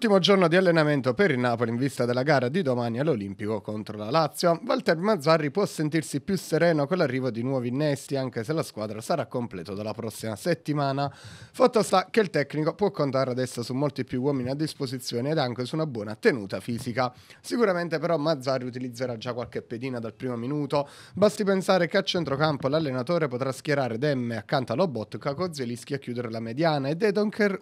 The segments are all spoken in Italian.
Ultimo giorno di allenamento per il Napoli in vista della gara di domani all'Olimpico contro la Lazio. Valtteri Mazzarri può sentirsi più sereno con l'arrivo di nuovi innesti, anche se la squadra sarà completa dalla prossima settimana. Fatto sta che il tecnico può contare adesso su molti più uomini a disposizione ed anche su una buona tenuta fisica. Sicuramente però Mazzarri utilizzerà già qualche pedina dal primo minuto. Basti pensare che a centrocampo l'allenatore potrà schierare Demme accanto a Lobotka, Kozielischi a chiudere la mediana e De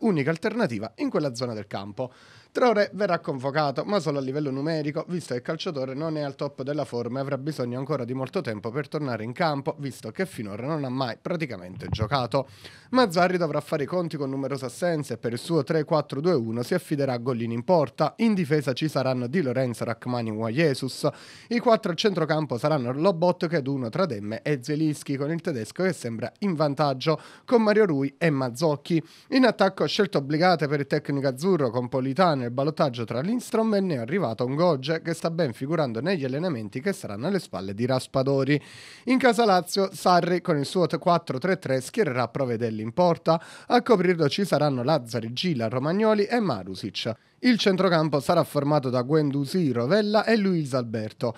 unica alternativa in quella zona del campo. Traoré verrà convocato, ma solo a livello numerico, visto che il calciatore non è al top della forma e avrà bisogno ancora di molto tempo per tornare in campo, visto che finora non ha mai praticamente giocato. Mazzarri dovrà fare i conti con numerose assenze e per il suo 3-4-2-1 si affiderà a Gollini in porta. In difesa ci saranno Di Lorenzo, Rachmani e Jesus. I quattro al centrocampo saranno Lobot, tra Demme e Zelischi, con il tedesco che sembra in vantaggio, con Mario Rui e Mazzocchi. In attacco scelte obbligate per il tecnico azzurro con Polizzi novità nel ballottaggio tra Lindstrom e ne è arrivato un Goggia che sta ben figurando negli allenamenti che saranno alle spalle di Raspadori. In casa Lazio, Sarri con il suo 4-3-3 schiererà Provedelli in porta. A coprirlo ci saranno Lazzari, Gila, Romagnoli e Marusic. Il centrocampo sarà formato da Guendusi, Rovella e Luis Alberto.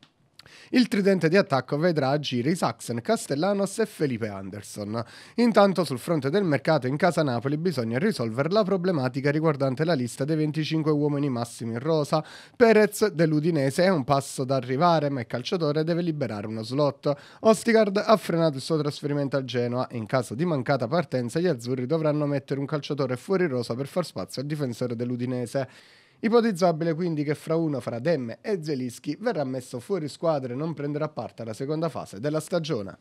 Il tridente di attacco vedrà agire i Saxen, Castellanos e Felipe Anderson. Intanto sul fronte del mercato in casa Napoli bisogna risolvere la problematica riguardante la lista dei 25 uomini massimi in rosa. Perez dell'Udinese è un passo da arrivare ma il calciatore deve liberare uno slot. Ostigard ha frenato il suo trasferimento al Genoa e in caso di mancata partenza gli azzurri dovranno mettere un calciatore fuori rosa per far spazio al difensore dell'Udinese. Ipotizzabile quindi che fra uno fra Demme e Zelischi verrà messo fuori squadra e non prenderà parte alla seconda fase della stagione.